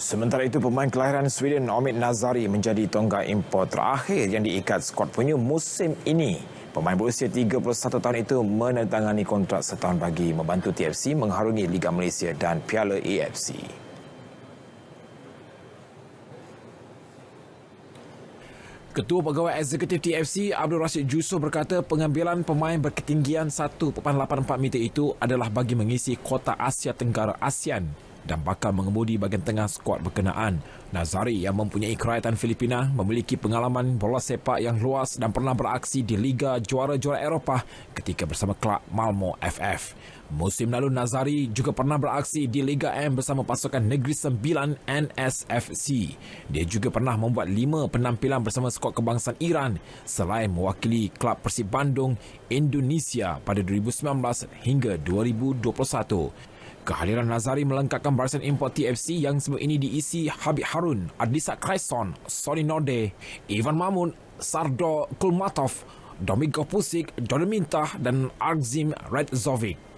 Sementara itu, pemain kelahiran Sweden Omid Nazari menjadi tonggak impor terakhir yang diikat skuad punya musim ini. Pemain berusia 31 tahun itu menandatangani kontrak setahun bagi membantu TFC mengharungi Liga Malaysia dan Piala AFC. Ketua Pegawai Eksekutif TFC Abdul Rashid Jusso berkata pengambilan pemain berketinggian 1.84 meter itu adalah bagi mengisi kota Asia Tenggara ASEAN dan bakal mengemudi bagian tengah skuad berkenaan. Nazari yang mempunyai kerajaan Filipina memiliki pengalaman bola sepak yang luas dan pernah beraksi di Liga Juara-Juara Eropah ketika bersama klub Malmo FF. Musim lalu Nazari juga pernah beraksi di Liga M bersama pasukan Negeri Sembilan NSFC. Dia juga pernah membuat lima penampilan bersama skuad kebangsaan Iran selain mewakili klub Persib Bandung Indonesia pada 2019 hingga 2021. Kehadiran Nazari melengkapkan barisan import TFC yang sebelum ini diisi Habib Harun, Adisa Kaison, Sonny Norde, Ivan Mamun, Sardo Kulmatov, Domingo Pusik, Jordan dan Arzim Redzovic.